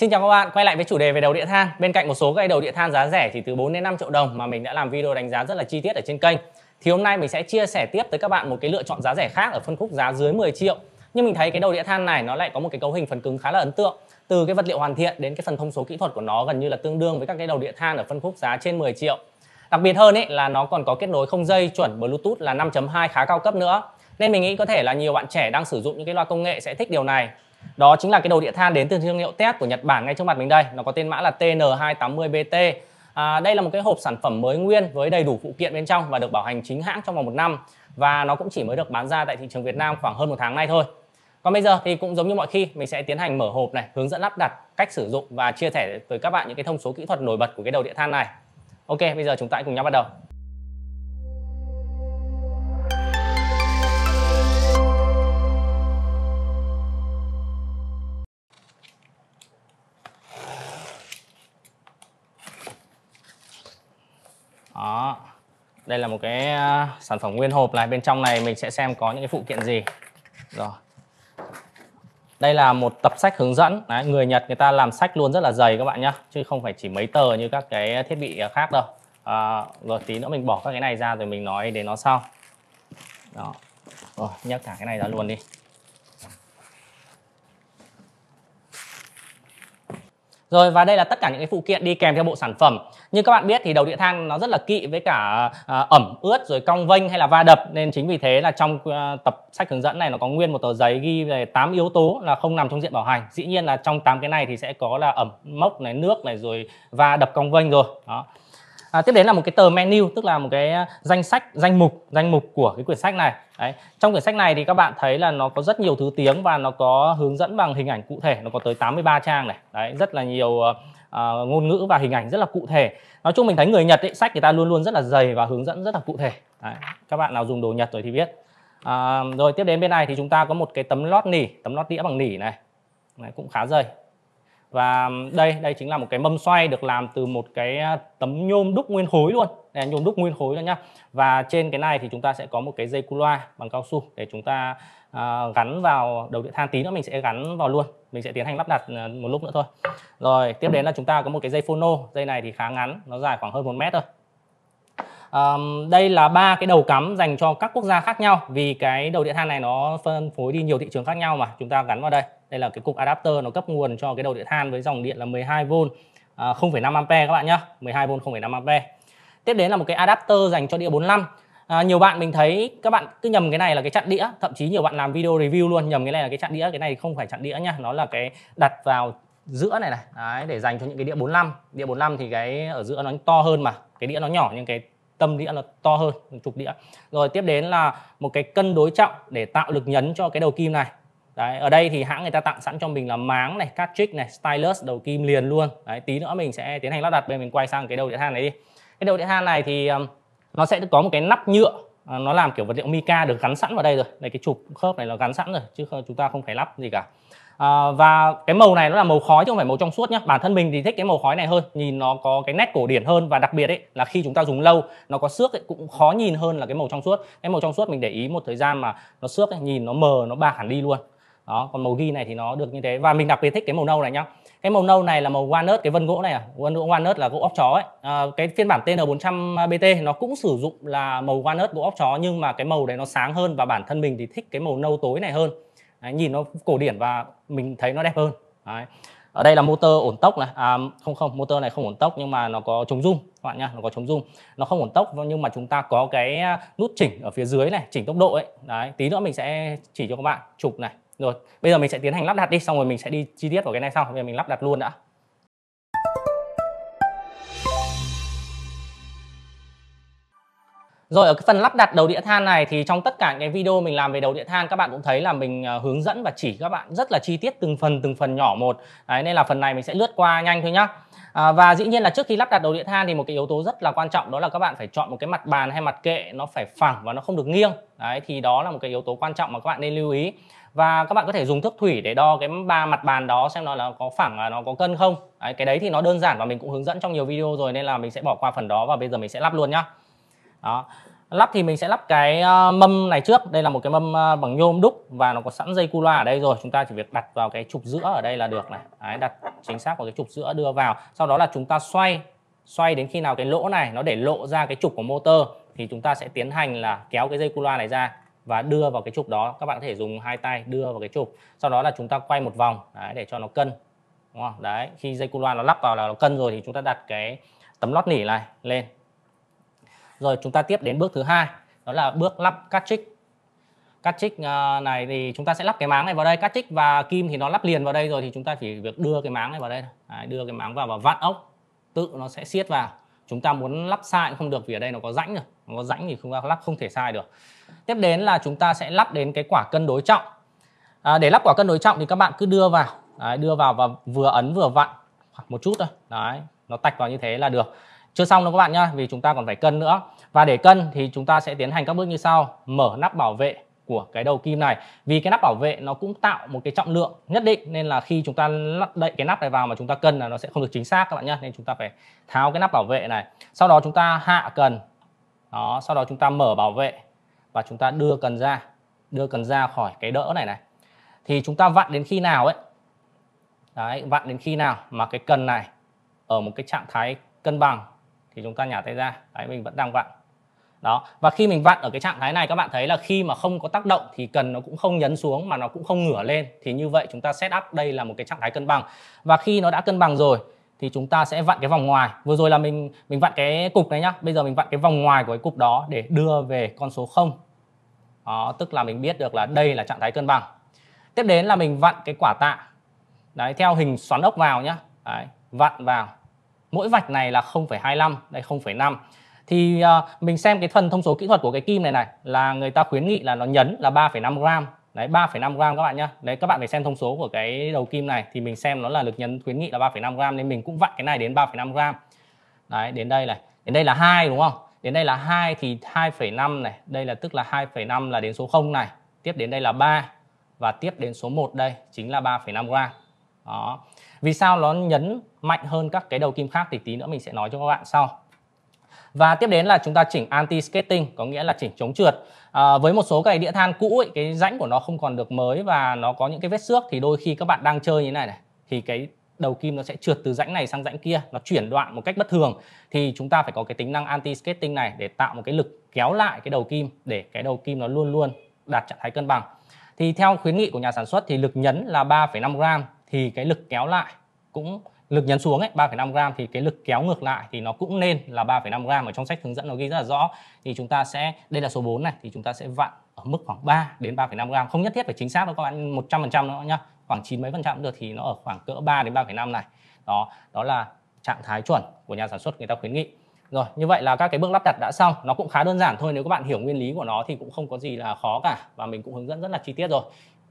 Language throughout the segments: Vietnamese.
Xin chào các bạn, quay lại với chủ đề về đầu địa than. Bên cạnh một số cây đầu địa than giá rẻ thì từ 4 đến 5 triệu đồng mà mình đã làm video đánh giá rất là chi tiết ở trên kênh thì hôm nay mình sẽ chia sẻ tiếp tới các bạn một cái lựa chọn giá rẻ khác ở phân khúc giá dưới 10 triệu. Nhưng mình thấy cái đầu địa than này nó lại có một cái cấu hình phần cứng khá là ấn tượng. Từ cái vật liệu hoàn thiện đến cái phần thông số kỹ thuật của nó gần như là tương đương với các cái đầu địa than ở phân khúc giá trên 10 triệu. Đặc biệt hơn ấy là nó còn có kết nối không dây chuẩn Bluetooth là 5.2 khá cao cấp nữa. Nên mình nghĩ có thể là nhiều bạn trẻ đang sử dụng những cái loa công nghệ sẽ thích điều này đó chính là cái đầu địa than đến từ thương hiệu TES của Nhật Bản ngay trước mặt mình đây nó có tên mã là TN280BT à, đây là một cái hộp sản phẩm mới nguyên với đầy đủ phụ kiện bên trong và được bảo hành chính hãng trong vòng một năm và nó cũng chỉ mới được bán ra tại thị trường Việt Nam khoảng hơn một tháng nay thôi còn bây giờ thì cũng giống như mọi khi mình sẽ tiến hành mở hộp này hướng dẫn lắp đặt cách sử dụng và chia sẻ với các bạn những cái thông số kỹ thuật nổi bật của cái đầu địa than này ok bây giờ chúng ta hãy cùng nhau bắt đầu đây là một cái à, sản phẩm nguyên hộp này bên trong này mình sẽ xem có những cái phụ kiện gì rồi đây là một tập sách hướng dẫn Đấy, người Nhật người ta làm sách luôn rất là dày các bạn nhá chứ không phải chỉ mấy tờ như các cái thiết bị khác đâu à, rồi tí nữa mình bỏ các cái này ra rồi mình nói đến nó sau đó rồi nhắc cả cái này ra luôn đi Rồi và đây là tất cả những cái phụ kiện đi kèm theo bộ sản phẩm như các bạn biết thì đầu điện thang nó rất là kỵ với cả à, ẩm ướt rồi cong vênh hay là va đập nên chính vì thế là trong à, tập sách hướng dẫn này nó có nguyên một tờ giấy ghi về 8 yếu tố là không nằm trong diện bảo hành dĩ nhiên là trong 8 cái này thì sẽ có là ẩm mốc này nước này rồi va đập cong vênh rồi đó À, tiếp đến là một cái tờ menu tức là một cái danh sách danh mục danh mục của cái quyển sách này Đấy. trong quyển sách này thì các bạn thấy là nó có rất nhiều thứ tiếng và nó có hướng dẫn bằng hình ảnh cụ thể nó có tới 83 trang này Đấy, rất là nhiều à, À, ngôn ngữ và hình ảnh rất là cụ thể nói chung mình thấy người nhật ấy, sách người ta luôn luôn rất là dày và hướng dẫn rất là cụ thể Đấy, các bạn nào dùng đồ nhật rồi thì biết à, rồi tiếp đến bên này thì chúng ta có một cái tấm lót nỉ tấm lót đĩa bằng nỉ này Đấy, cũng khá dày và đây đây chính là một cái mâm xoay được làm từ một cái à, tấm nhôm đúc nguyên khối luôn đây nhôm đúc nguyên khối luôn nhá và trên cái này thì chúng ta sẽ có một cái dây cu loa bằng cao su để chúng ta à, gắn vào đầu điện than tí nữa mình sẽ gắn vào luôn mình sẽ tiến hành lắp đặt à, một lúc nữa thôi rồi tiếp đến là chúng ta có một cái dây phono dây này thì khá ngắn nó dài khoảng hơn một mét thôi Um, đây là ba cái đầu cắm dành cho các quốc gia khác nhau vì cái đầu điện than này nó phân phối đi nhiều thị trường khác nhau mà chúng ta gắn vào đây đây là cái cục adapter nó cấp nguồn cho cái đầu điện than với dòng điện là 12V à, 0,5A các bạn nhé 12V 0,5A tiếp đến là một cái adapter dành cho đĩa 45 à, nhiều bạn mình thấy các bạn cứ nhầm cái này là cái chặn đĩa thậm chí nhiều bạn làm video review luôn nhầm cái này là cái chặn đĩa cái này không phải chặn đĩa nha nó là cái đặt vào giữa này này Đấy, để dành cho những cái đĩa 45 đĩa 45 thì cái ở giữa nó to hơn mà cái đĩa nó nhỏ nhưng cái tâm đĩa nó to hơn trục đĩa rồi tiếp đến là một cái cân đối trọng để tạo lực nhấn cho cái đầu kim này Đấy, ở đây thì hãng người ta tặng sẵn cho mình là máng này, cartridge này, stylus đầu kim liền luôn. Đấy, tí nữa mình sẽ tiến hành lắp đặt, bây mình quay sang cái đầu đĩa than này đi. Cái đầu đĩa than này thì nó sẽ có một cái nắp nhựa à, nó làm kiểu vật liệu mica được gắn sẵn vào đây rồi đây cái chụp khớp này nó gắn sẵn rồi chứ chúng ta không phải lắp gì cả à, và cái màu này nó là màu khói chứ không phải màu trong suốt nhé bản thân mình thì thích cái màu khói này hơn nhìn nó có cái nét cổ điển hơn và đặc biệt ấy là khi chúng ta dùng lâu nó có xước ấy, cũng khó nhìn hơn là cái màu trong suốt cái màu trong suốt mình để ý một thời gian mà nó xước ấy, nhìn nó mờ nó bạc hẳn đi luôn đó còn màu ghi này thì nó được như thế và mình đặc biệt thích cái màu nâu này nhá cái màu nâu này là màu walnut cái vân gỗ này à vân gỗ walnut là gỗ óc chó ấy à, cái phiên bản TN 400 BT nó cũng sử dụng là màu walnut gỗ óc chó nhưng mà cái màu đấy nó sáng hơn và bản thân mình thì thích cái màu nâu tối này hơn đấy, nhìn nó cổ điển và mình thấy nó đẹp hơn đấy. ở đây là motor ổn tốc này à, không không motor này không ổn tốc nhưng mà nó có chống rung các bạn nhá nó có chống rung nó không ổn tốc nhưng mà chúng ta có cái nút chỉnh ở phía dưới này chỉnh tốc độ ấy đấy tí nữa mình sẽ chỉ cho các bạn chụp này rồi bây giờ mình sẽ tiến hành lắp đặt đi xong rồi mình sẽ đi chi tiết vào cái này sau bây giờ mình lắp đặt luôn đã Rồi ở cái phần lắp đặt đầu đĩa than này thì trong tất cả những cái video mình làm về đầu đĩa than các bạn cũng thấy là mình à, hướng dẫn và chỉ các bạn rất là chi tiết từng phần từng phần nhỏ một. Đấy nên là phần này mình sẽ lướt qua nhanh thôi nhá. À, và dĩ nhiên là trước khi lắp đặt đầu đĩa than thì một cái yếu tố rất là quan trọng đó là các bạn phải chọn một cái mặt bàn hay mặt kệ nó phải phẳng và nó không được nghiêng. Đấy thì đó là một cái yếu tố quan trọng mà các bạn nên lưu ý và các bạn có thể dùng thước thủy để đo cái ba mặt bàn đó xem nó là có phẳng à, nó có cân không đấy, cái đấy thì nó đơn giản và mình cũng hướng dẫn trong nhiều video rồi nên là mình sẽ bỏ qua phần đó và bây giờ mình sẽ lắp luôn nhá đó lắp thì mình sẽ lắp cái ờ, mâm này trước đây là một cái mâm ờ, bằng nhôm đúc và nó có sẵn dây cu loa ở đây rồi chúng ta chỉ việc đặt vào cái trục giữa ở đây là được này đấy, đặt chính xác vào cái trục giữa đưa vào sau đó là chúng ta xoay xoay đến khi nào cái lỗ này nó để lộ ra cái trục của motor thì chúng ta sẽ tiến hành là kéo cái dây cu loa này ra và đưa vào cái trục đó các bạn có thể dùng hai tay đưa vào cái trục sau đó là chúng ta quay một vòng đấy, để cho nó cân đúng không đấy khi dây cu loa nó lắp vào là nó cân rồi thì chúng ta đặt cái tấm lót nỉ này lên rồi chúng ta tiếp đến bước thứ hai đó là bước lắp cắt trích cắt trích ờ, này thì chúng ta sẽ lắp cái máng này vào đây cắt trích và kim thì nó lắp liền vào đây rồi thì chúng ta chỉ việc đưa cái máng này vào đây đấy, đưa cái máng vào và vặn ốc tự nó sẽ siết vào chúng ta muốn lắp sai cũng không được vì ở đây nó có rãnh rồi có rãnh thì không ta lắp không thể sai được tiếp đến là chúng ta sẽ lắp đến cái quả cân đối trọng à, để lắp quả cân đối trọng thì các bạn cứ đưa vào đấy, đưa vào và vừa ấn vừa vặn một chút thôi đấy nó tạch vào như thế là được chưa xong đâu các bạn nhá vì chúng ta còn phải cân nữa và để cân thì chúng ta sẽ tiến hành các bước như sau mở nắp bảo vệ của cái đầu kim này vì cái nắp bảo vệ nó cũng tạo một cái trọng lượng nhất định nên là khi chúng ta lắp đậy cái nắp này vào mà chúng ta cân là nó sẽ không được chính xác các bạn nhé nên chúng ta phải tháo cái nắp bảo vệ này sau đó chúng ta hạ cần đó sau đó chúng ta mở bảo vệ và chúng ta đưa cần ra đưa cần ra khỏi cái đỡ này này thì chúng ta vặn đến khi nào ấy đấy vặn đến khi nào mà cái cần này ở một cái trạng thái cân bằng thì chúng ta nhả tay ra đấy mình vẫn đang vặn đó và khi mình vặn ở cái trạng thái này các bạn thấy là khi mà không có tác động thì cần nó cũng không nhấn xuống mà nó cũng không ngửa lên thì như vậy chúng ta set up đây là một cái trạng thái cân bằng và khi nó đã cân bằng rồi thì chúng ta sẽ vặn cái vòng ngoài vừa rồi là mình mình vặn cái cục này nhá bây giờ mình vặn cái vòng ngoài của cái cục đó để đưa về con số 0 đó, tức là mình biết được là đây là trạng thái cân bằng tiếp đến là mình vặn cái quả tạ đấy theo hình xoắn ốc vào nhá đấy, vặn vào mỗi vạch này là 0,25 đây 0,5 thì uh, mình xem cái phần thông số kỹ thuật của cái kim này này là người ta khuyến nghị là nó nhấn là 3,5 gram Đấy 3,5 gram các bạn nhá. Đấy các bạn phải xem thông số của cái đầu kim này thì mình xem nó là lực nhấn khuyến nghị là 3,5 gram nên mình cũng vặn cái này đến 3,5 gram. Đấy đến đây này, đến đây là 2 đúng không? Đến đây là 2 thì 2,5 này, đây là tức là 2,5 là đến số 0 này, tiếp đến đây là 3 và tiếp đến số 1 đây chính là 3,5 gram. Đó. Vì sao nó nhấn mạnh hơn các cái đầu kim khác thì tí nữa mình sẽ nói cho các bạn sau và tiếp đến là chúng ta chỉnh anti skating có nghĩa là chỉnh chống trượt à, với một số cái đĩa than cũ ấy, cái rãnh của nó không còn được mới và nó có những cái vết xước thì đôi khi các bạn đang chơi như thế này này thì cái đầu kim nó sẽ trượt từ rãnh này sang rãnh kia nó chuyển đoạn một cách bất thường thì chúng ta phải có cái tính năng anti skating này để tạo một cái lực kéo lại cái đầu kim để cái đầu kim nó luôn luôn đạt trạng thái cân bằng thì theo khuyến nghị của nhà sản xuất thì lực nhấn là 3,5 gram thì cái lực kéo lại cũng lực nhấn xuống ấy 3,5 gram thì cái lực kéo ngược lại thì nó cũng nên là 3,5 gram ở trong sách hướng dẫn nó ghi rất là rõ thì chúng ta sẽ đây là số 4 này thì chúng ta sẽ vặn ở mức khoảng 3 đến 3,5 gram không nhất thiết phải chính xác đâu các bạn 100% nữa nhá khoảng chín mấy phần trăm cũng được thì nó ở khoảng cỡ 3 đến 3,5 này đó đó là trạng thái chuẩn của nhà sản xuất người ta khuyến nghị rồi như vậy là các cái bước lắp đặt đã xong nó cũng khá đơn giản thôi nếu các bạn hiểu nguyên lý của nó thì cũng không có gì là khó cả và mình cũng hướng dẫn rất là chi tiết rồi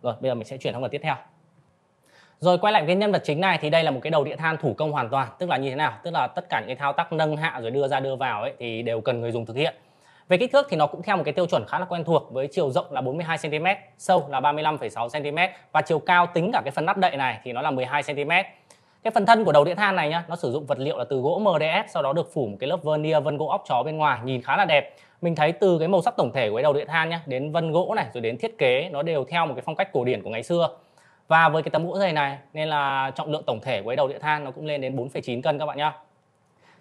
rồi bây giờ mình sẽ chuyển sang phần tiếp theo rồi quay lại cái nhân vật chính này thì đây là một cái đầu đĩa than thủ công hoàn toàn tức là như thế nào tức là tất cả những cái thao tác nâng hạ rồi đưa ra đưa vào ấy thì đều cần người dùng thực hiện về kích thước thì nó cũng theo một cái tiêu chuẩn khá là quen thuộc với chiều rộng là 42 cm, sâu là 35,6 cm và chiều cao tính cả cái phần nắp đậy này thì nó là 12 cm. Cái phần thân của đầu đĩa than này nhá, nó sử dụng vật liệu là từ gỗ MDF sau đó được phủ một cái lớp vernier vân gỗ óc chó bên ngoài nhìn khá là đẹp. Mình thấy từ cái màu sắc tổng thể của cái đầu đĩa than nhá, đến vân gỗ này rồi đến thiết kế nó đều theo một cái phong cách cổ điển của ngày xưa và với cái tấm gỗ dày này nên là trọng lượng tổng thể của cái đầu địa than nó cũng lên đến 4,9 cân các bạn nhá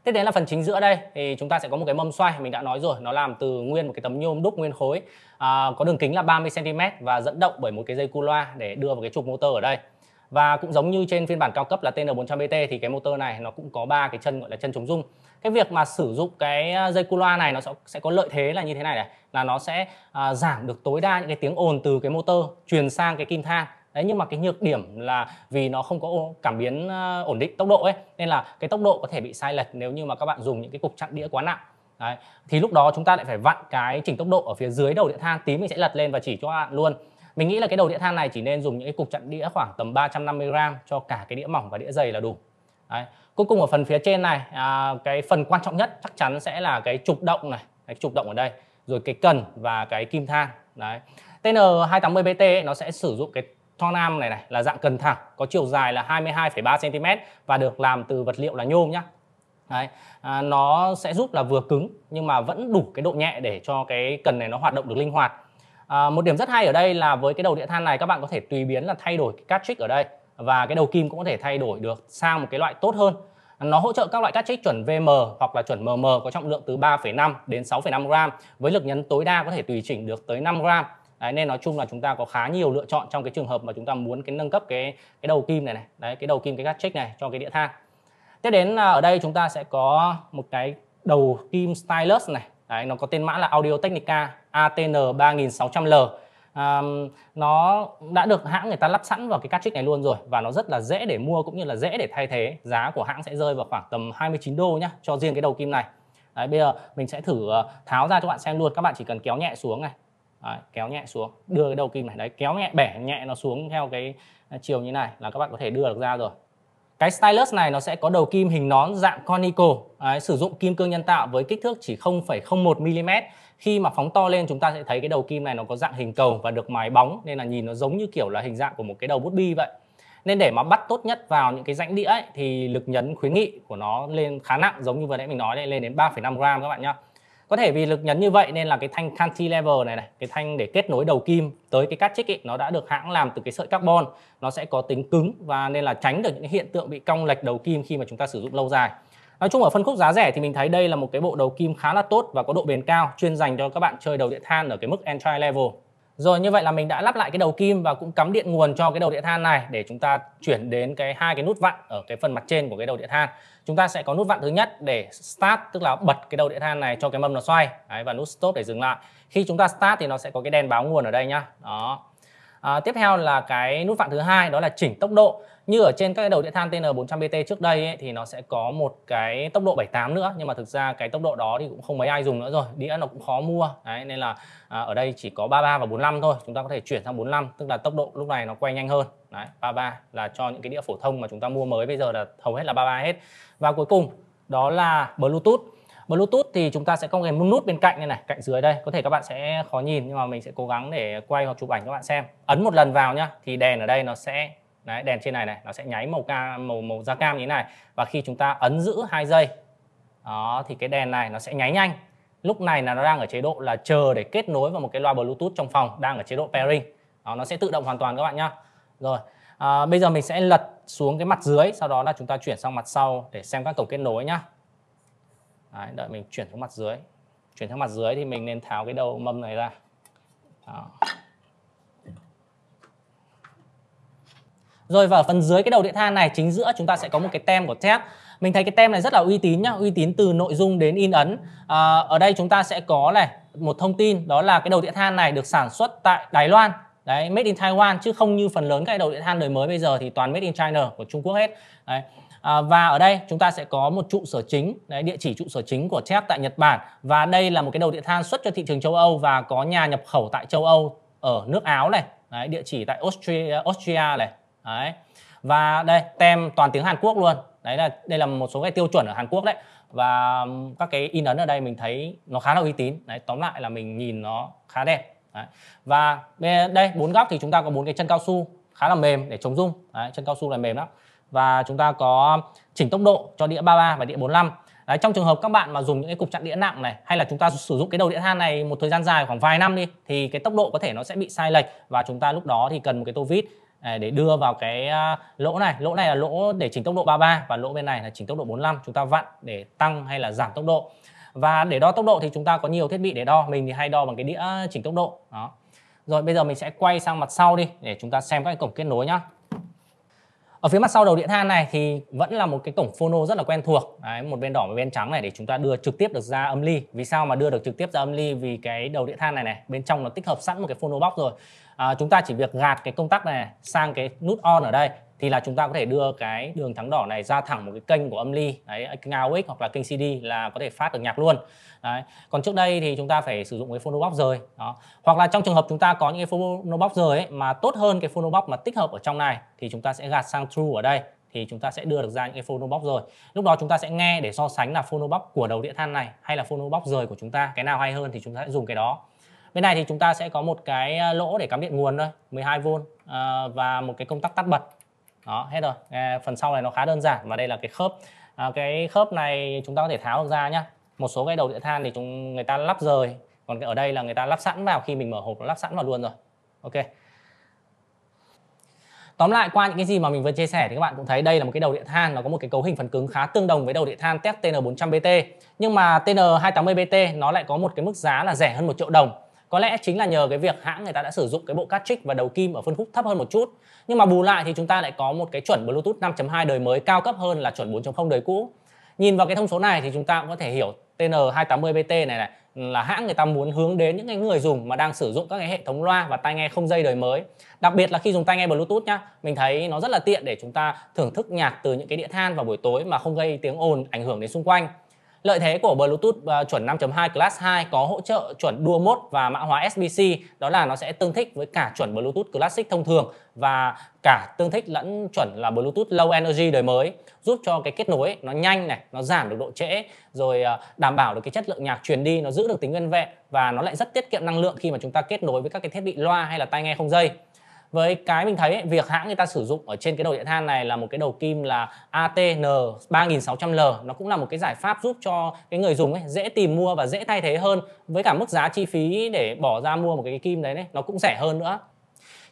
tiếp đến là phần chính giữa đây thì chúng ta sẽ có một cái mâm xoay mình đã nói rồi nó làm từ nguyên một cái tấm nhôm đúc nguyên khối à, có đường kính là 30 cm và dẫn động bởi một cái dây cu loa để đưa vào cái trục motor ở đây và cũng giống như trên phiên bản cao cấp là TN400BT thì cái motor này nó cũng có ba cái chân gọi là chân chống rung. Cái việc mà sử dụng cái dây cu loa này nó sẽ có lợi thế là như thế này này, là nó sẽ à, giảm được tối đa những cái tiếng ồn từ cái motor truyền sang cái kim thang đấy nhưng mà cái nhược điểm là vì nó không có cảm biến ờ, ổn định tốc độ ấy nên là cái tốc độ có thể bị sai lệch nếu như mà các bạn dùng những cái cục chặn đĩa quá nặng Đấy. Thì lúc đó chúng ta lại phải vặn cái chỉnh tốc độ ở phía dưới đầu đĩa than tí mình sẽ lật lên và chỉ cho bạn luôn. Mình nghĩ là cái đầu đĩa than này chỉ nên dùng những cái cục chặn đĩa khoảng tầm 350 gram cho cả cái đĩa mỏng và đĩa dày là đủ. Đấy. Cuối cùng ở phần phía trên này, à, cái phần quan trọng nhất chắc chắn sẽ là cái trục động này, cái trục động ở đây, rồi cái cần và cái kim than. Đấy. TN280BT ấy, nó sẽ sử dụng cái thon am này này là dạng cần thẳng có chiều dài là 22,3 cm và được làm từ vật liệu là nhôm nhá Đấy, à, nó sẽ giúp là vừa cứng nhưng mà vẫn đủ cái độ nhẹ để cho cái cần này nó hoạt động được linh hoạt à, một điểm rất hay ở đây là với cái đầu đĩa than này các bạn có thể tùy biến là thay đổi cái cát trích ở đây và cái đầu kim cũng có thể thay đổi được sang một cái loại tốt hơn nó hỗ trợ các loại cát trích chuẩn VM hoặc là chuẩn MM có trọng lượng từ 3,5 đến 6,5 gram với lực nhấn tối đa có thể tùy chỉnh được tới 5 gram đấy, nên nói chung là chúng ta có khá nhiều lựa chọn trong cái trường hợp mà chúng ta muốn cái nâng cấp cái cái đầu kim này này đấy cái đầu kim cái gác trích này cho cái đĩa than tiếp đến ở đây chúng ta sẽ có một cái đầu kim stylus này đấy, nó có tên mã là Audio Technica ATN 3600L um, nó đã được hãng người ta lắp sẵn vào cái trích này luôn rồi và nó rất là dễ để mua cũng như là dễ để thay thế giá của hãng sẽ rơi vào khoảng tầm 29 đô nhá cho riêng cái đầu kim này Đấy, bây giờ mình sẽ thử ờ, tháo ra cho bạn xem luôn các bạn chỉ cần kéo nhẹ xuống này đấy, kéo nhẹ xuống đưa cái đầu kim này đấy kéo nhẹ bẻ nhẹ nó xuống theo cái à, chiều như này là các bạn có thể đưa được ra rồi cái stylus này nó sẽ có đầu kim hình nón dạng conical đấy, sử dụng kim cương nhân tạo với kích thước chỉ 0,01 mm khi mà phóng to lên chúng ta sẽ thấy cái đầu kim này nó có dạng hình cầu và được mài bóng nên là nhìn nó giống như kiểu là hình dạng của một cái đầu bút bi vậy nên để mà bắt tốt nhất vào những cái rãnh đĩa ấy, thì lực nhấn khuyến nghị của nó lên khá nặng giống như vừa nãy mình nói đây lên đến 3,5 gram các bạn nhé có thể vì lực nhấn như vậy nên là cái thanh cantilever này này cái thanh để kết nối đầu kim tới cái cắt chích ấy, nó đã được hãng làm từ cái sợi carbon nó sẽ có tính cứng và nên là tránh được những hiện tượng bị cong lệch đầu kim khi mà chúng ta sử dụng lâu dài Nói chung ở phân khúc giá rẻ thì mình thấy đây là một cái bộ đầu kim khá là tốt và có độ bền cao chuyên dành cho các bạn chơi đầu điện than ở cái mức entry level. Rồi như vậy là mình đã lắp lại cái đầu kim và cũng cắm điện nguồn cho cái đầu điện than này để chúng ta chuyển đến cái hai cái nút vặn ở cái phần mặt trên của cái đầu điện than. Chúng ta sẽ có nút vặn thứ nhất để start tức là bật cái đầu điện than này cho cái mâm nó xoay. Đấy, và nút stop để dừng lại. Khi chúng ta start thì nó sẽ có cái đèn báo nguồn ở đây nhá. Đó. À, tiếp theo là cái nút vặn thứ hai đó là chỉnh tốc độ. Như ở trên các đầu điện than TN400BT trước đây ấy, thì nó sẽ có một cái tốc độ 78 nữa nhưng mà thực ra cái tốc độ đó thì cũng không mấy ai dùng nữa rồi, đĩa nó cũng khó mua. Đấy nên là à, ở đây chỉ có 33 và 45 thôi. Chúng ta có thể chuyển sang 45 tức là tốc độ lúc này nó quay nhanh hơn. Đấy, 33 là cho những cái đĩa phổ thông mà chúng ta mua mới bây giờ là hầu hết là 33 hết. Và cuối cùng đó là Bluetooth bluetooth thì chúng ta sẽ có cái nút bên cạnh này này cạnh dưới đây có thể các bạn sẽ khó nhìn nhưng mà mình sẽ cố gắng để quay hoặc chụp ảnh các bạn xem ấn một lần vào nhá thì đèn ở đây nó sẽ đấy, đèn trên này này nó sẽ nháy màu ca màu màu da cam như thế này và khi chúng ta ấn giữ hai giây đó thì cái đèn này nó sẽ nháy nhanh lúc này là nó đang ở chế độ là chờ để kết nối vào một cái loa bluetooth trong phòng đang ở chế độ pairing đó, nó sẽ tự động hoàn toàn các bạn nhá rồi à, bây giờ mình sẽ lật xuống cái mặt dưới sau đó là chúng ta chuyển sang mặt sau để xem các cổng kết nối nhá Đấy, đợi mình chuyển xuống mặt dưới chuyển sang mặt dưới thì mình nên tháo cái đầu mâm này ra Đó. Rồi và ở phần dưới cái đầu điện than này chính giữa chúng ta sẽ có một cái tem của thép. Mình thấy cái tem này rất là uy tín nhá, uy tín từ nội dung đến in ấn. À, ở đây chúng ta sẽ có này một thông tin đó là cái đầu điện than này được sản xuất tại Đài Loan. Đấy, made in Taiwan chứ không như phần lớn các đầu điện than đời mới bây giờ thì toàn made in China của Trung Quốc hết. Đấy à, và ở đây chúng ta sẽ có một trụ sở chính đấy, địa chỉ trụ sở chính của TED tại Nhật Bản và đây là một cái đầu điện than xuất cho thị trường châu Âu và có nhà nhập khẩu tại châu Âu ở nước Áo này đấy, địa chỉ tại Austria, Austria này đấy. và đây tem toàn tiếng Hàn Quốc luôn đấy là đây là một số cái tiêu chuẩn ở Hàn Quốc đấy và các cái in ấn ở đây mình thấy nó khá là uy tín đấy tóm lại là mình nhìn nó khá đẹp đấy. và đây bốn góc thì chúng ta có bốn cái chân cao su khá là mềm để chống rung đấy, chân cao su là mềm lắm và chúng ta có chỉnh tốc độ cho đĩa 33 và đĩa 45 Đấy, trong trường hợp các bạn mà dùng những cái cục chặn đĩa nặng này hay là chúng ta sử dụng cái đầu đĩa than này một thời gian dài khoảng vài năm đi thì cái tốc độ có thể nó sẽ bị sai lệch và chúng ta lúc đó thì cần một cái tô vít à, để đưa vào cái à, lỗ này lỗ này là lỗ để chỉnh tốc độ 33 và lỗ bên này là chỉnh tốc độ 45 chúng ta vặn để tăng hay là giảm tốc độ và để đo tốc độ thì chúng ta có nhiều thiết bị để đo mình thì hay đo bằng cái đĩa chỉnh tốc độ đó rồi bây giờ mình sẽ quay sang mặt sau đi để chúng ta xem các cái cổng kết nối nhá ở phía mặt sau đầu điện than này thì vẫn là một cái cổng phono rất là quen thuộc Đấy, một bên đỏ một bên trắng này để chúng ta đưa trực tiếp được ra âm ly vì sao mà đưa được trực tiếp ra âm ly vì cái đầu điện than này này bên trong nó tích hợp sẵn một cái phono box rồi à, chúng ta chỉ việc gạt cái công tắc này sang cái nút on ở đây thì là chúng ta có thể đưa cái đường thắng đỏ này ra thẳng một cái kênh của âm ly đấy kênh AOX hoặc là kênh CD là có thể phát được nhạc luôn đấy. còn trước đây thì chúng ta phải sử dụng cái phono box rời đó hoặc là trong trường hợp chúng ta có những cái phono box rời ấy, mà tốt hơn cái phono box mà tích hợp ở trong này thì chúng ta sẽ gạt sang true ở đây thì chúng ta sẽ đưa được ra những cái phono box rồi lúc đó chúng ta sẽ nghe để so sánh là phono box của đầu đĩa than này hay là phono box rời của chúng ta cái nào hay hơn thì chúng ta sẽ dùng cái đó bên này thì chúng ta sẽ có một cái lỗ để cắm điện nguồn thôi 12V ờ, và một cái công tắc tắt bật đó hết rồi à, phần sau này nó khá đơn giản và đây là cái khớp à, cái khớp này chúng ta có thể tháo được ra nhá một số cái đầu đĩa than thì chúng người ta lắp rời còn ở đây là người ta lắp sẵn vào khi mình mở hộp nó lắp sẵn vào luôn rồi ok tóm lại qua những cái gì mà mình vừa chia sẻ thì các bạn cũng thấy đây là một cái đầu điện than nó có một cái cấu hình phần cứng khá tương đồng với đầu điện than TEC TN400BT nhưng mà TN280BT nó lại có một cái mức giá là rẻ hơn một triệu đồng có lẽ chính là nhờ cái việc hãng người ta đã sử dụng cái bộ cắt trích và đầu kim ở phân khúc thấp hơn một chút nhưng mà bù lại thì chúng ta lại có một cái chuẩn Bluetooth 5.2 đời mới cao cấp hơn là chuẩn 4.0 đời cũ nhìn vào cái thông số này thì chúng ta cũng có thể hiểu TN280BT này này là hãng người ta muốn hướng đến những cái người dùng mà đang sử dụng các cái hệ thống loa và tai nghe không dây đời mới. Đặc biệt là khi dùng tai nghe Bluetooth nhá, mình thấy nó rất là tiện để chúng ta thưởng thức nhạc từ những cái đĩa than vào buổi tối mà không gây tiếng ồn ảnh hưởng đến xung quanh. Lợi thế của Bluetooth à, chuẩn 5.2 Class 2 có hỗ trợ chuẩn Dual Mode và mã hóa SBC, đó là nó sẽ tương thích với cả chuẩn Bluetooth Classic thông thường và cả tương thích lẫn chuẩn là Bluetooth Low Energy đời mới, giúp cho cái kết nối nó nhanh này, nó giảm được độ trễ, rồi à, đảm bảo được cái chất lượng nhạc truyền đi, nó giữ được tính nguyên vẹn và nó lại rất tiết kiệm năng lượng khi mà chúng ta kết nối với các cái thiết bị loa hay là tai nghe không dây với cái mình thấy ấy, việc hãng người ta sử dụng ở trên cái đầu điện than này là một cái đầu kim là ATN 3600L nó cũng là một cái giải pháp giúp cho cái người dùng ấy dễ tìm mua và dễ thay thế hơn với cả mức giá chi phí để bỏ ra mua một cái kim đấy, đấy nó cũng rẻ hơn nữa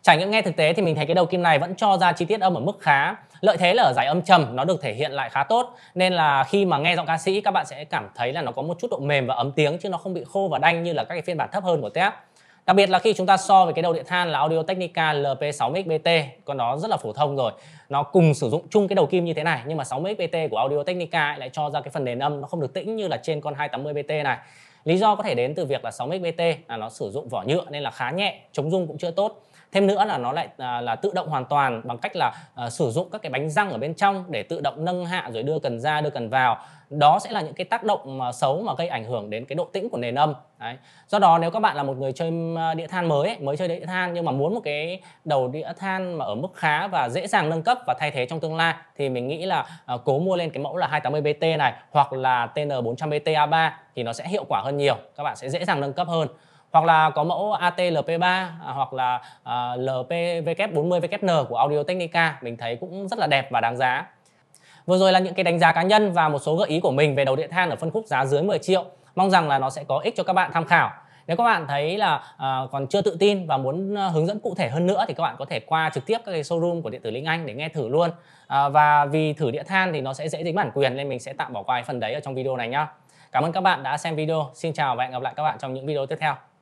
Trải nghiệm nghe thực tế thì mình thấy cái đầu kim này vẫn cho ra chi tiết âm ở mức khá. Lợi thế là ở giải âm trầm nó được thể hiện lại khá tốt nên là khi mà nghe giọng ca sĩ các bạn sẽ cảm thấy là nó có một chút độ mềm và ấm tiếng chứ nó không bị khô và đanh như là các cái phiên bản thấp hơn của tép. Đặc biệt là khi chúng ta so với cái đầu điện than là Audio Technica lp 6 xbt con đó rất là phổ thông rồi. Nó cùng sử dụng chung cái đầu kim như thế này nhưng mà 6 xbt của Audio Technica lại cho ra cái phần nền âm nó không được tĩnh như là trên con 280BT này. Lý do có thể đến từ việc là 6 xbt là nó sử dụng vỏ nhựa nên là khá nhẹ, chống rung cũng chưa tốt thêm nữa là nó lại à, là tự động hoàn toàn bằng cách là à, sử dụng các cái bánh răng ở bên trong để tự động nâng hạ rồi đưa cần ra đưa cần vào đó sẽ là những cái tác động mà xấu mà gây ảnh hưởng đến cái độ tĩnh của nền âm Đấy. do đó nếu các bạn là một người chơi à, đĩa than mới ấy, mới chơi đĩa than nhưng mà muốn một cái đầu đĩa than mà ở mức khá và dễ dàng nâng cấp và thay thế trong tương lai thì mình nghĩ là uh, cố mua lên cái mẫu là 280BT này hoặc là TN400BT A3 thì nó sẽ hiệu quả hơn nhiều các bạn sẽ dễ dàng nâng cấp hơn hoặc là có mẫu ATLP3 à, hoặc là à, LPW40WN của Audio Technica mình thấy cũng rất là đẹp và đáng giá. Vừa rồi là những cái đánh giá cá nhân và một số gợi ý của mình về đầu điện than ở phân khúc giá dưới 10 triệu. Mong rằng là nó sẽ có ích cho các bạn tham khảo. Nếu các bạn thấy là à, còn chưa tự tin và muốn à, hướng dẫn cụ thể hơn nữa thì các bạn có thể qua trực tiếp các cái showroom của điện tử Linh Anh để nghe thử luôn. À, và vì thử địa than thì nó sẽ dễ dính bản quyền nên mình sẽ tạm bỏ qua phần đấy ở trong video này nhá. Cảm ơn các bạn đã xem video. Xin chào và hẹn gặp lại các bạn trong những video tiếp theo.